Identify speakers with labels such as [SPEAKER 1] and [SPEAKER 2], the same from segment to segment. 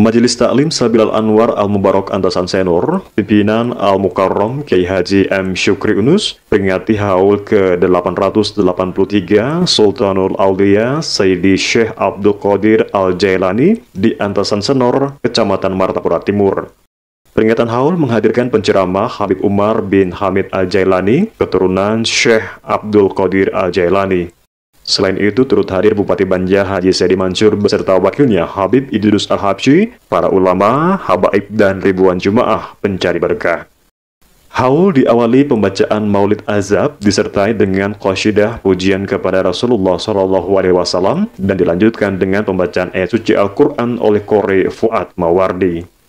[SPEAKER 1] Majelis Taklim Sabilal Anwar Al-Mubarok Antasan Senur, pimpinan al Mukarrom Kiai Haji M. Syukri Unus, peringati haul ke-883 Sultanul Aulia Sayyidi Syekh Abdul Qadir Al-Jailani di Antasan Senur, Kecamatan Martapura Timur. Peringatan haul menghadirkan penceramah Habib Umar bin Hamid Al-Jailani, keturunan Syekh Abdul Qadir Al-Jailani. Selain itu turut hadir Bupati Banjar Haji Sedi Mansur beserta wakilnya Habib Idrus Al-Habsyi, para ulama, habaib dan ribuan jemaah pencari berkah. Haul diawali pembacaan Maulid Azab disertai dengan qasidah pujian kepada Rasulullah SAW dan dilanjutkan dengan pembacaan ayat suci Al-Quran oleh Kore Fuad Mawardi.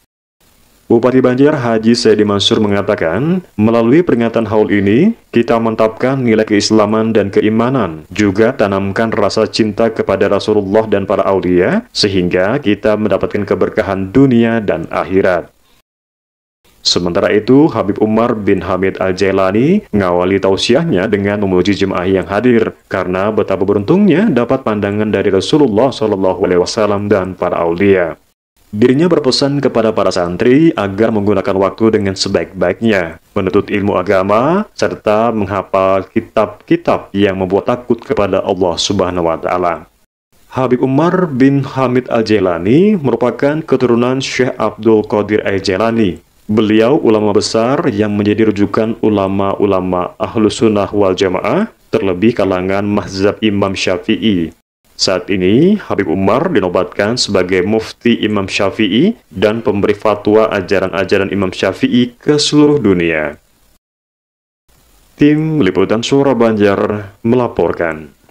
[SPEAKER 1] Bupati Banjar Haji Saidi Mansur mengatakan, melalui peringatan haul ini, kita mentapkan nilai keislaman dan keimanan, juga tanamkan rasa cinta kepada Rasulullah dan para aulia, sehingga kita mendapatkan keberkahan dunia dan akhirat. Sementara itu, Habib Umar bin Hamid Al-Jailani mengawali tausiahnya dengan memuji jemaah yang hadir, karena betapa beruntungnya dapat pandangan dari Rasulullah SAW dan para aulia. Dirinya berpesan kepada para santri agar menggunakan waktu dengan sebaik-baiknya, menuntut ilmu agama, serta menghafal kitab-kitab yang membuat takut kepada Allah Subhanahu wa Ta'ala. Habib Umar bin Hamid Al-Jailani merupakan keturunan Syekh Abdul Qadir Al-Jailani. Beliau ulama besar yang menjadi rujukan ulama-ulama Ahlus Sunnah wal Jamaah, terlebih kalangan Mazhab Imam Syafi'i, saat ini, Habib Umar dinobatkan sebagai mufti Imam Syafi'i dan pemberi fatwa ajaran-ajaran Imam Syafi'i ke seluruh dunia. Tim Liputan Surabaya melaporkan.